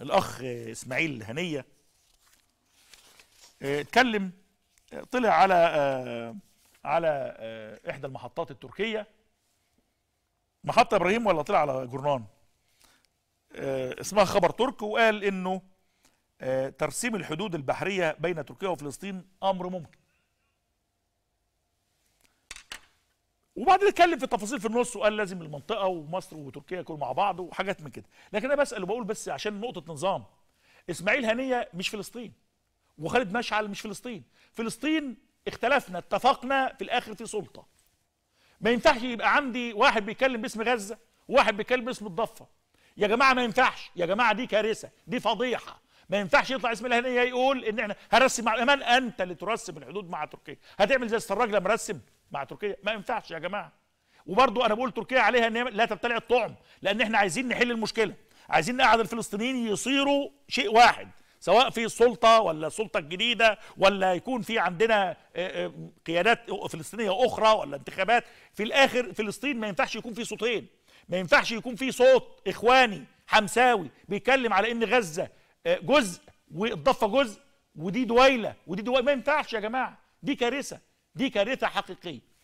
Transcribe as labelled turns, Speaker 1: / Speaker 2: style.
Speaker 1: الاخ اسماعيل هنيه آه، اتكلم آه، طلع على آه، على احدى المحطات التركيه محطه ابراهيم ولا طلع على جرنان اسمها خبر ترك وقال انه ترسيم الحدود البحريه بين تركيا وفلسطين امر ممكن وبعدين اتكلم في التفاصيل في النص وقال لازم المنطقه ومصر وتركيا يكونوا مع بعض وحاجات من كده لكن انا بسال وبقول بس عشان نقطه نظام اسماعيل هنيه مش فلسطين وخالد مشعل مش فلسطين فلسطين اختلفنا اتفقنا في الاخر في سلطه ما ينفعش يبقى عندي واحد بيتكلم باسم غزه وواحد بيتكلم باسم الضفه يا جماعه ما ينفعش يا جماعه دي كارثه دي فضيحه ما ينفعش يطلع اسم الهنيه يقول ان احنا هرسم مع من انت اللي ترسم الحدود مع تركيا هتعمل زي السراج لما رسم مع تركيا ما ينفعش يا جماعه وبرضو انا بقول تركيا عليها ان لا تبتلع الطعم لان احنا عايزين نحل المشكله عايزين نقعد الفلسطينيين يصيروا شيء واحد سواء في السلطه ولا السلطه الجديده ولا يكون في عندنا آه، آه، قيادات فلسطينيه اخرى ولا انتخابات في الاخر فلسطين ما ينفعش يكون في صوتين ما ينفعش يكون في صوت اخواني حمساوي بيتكلم على ان غزه آه، جزء والضفه جزء ودي دويله ودي دويله ما ينفعش يا جماعه دي كارثه دي كارثة حقيقية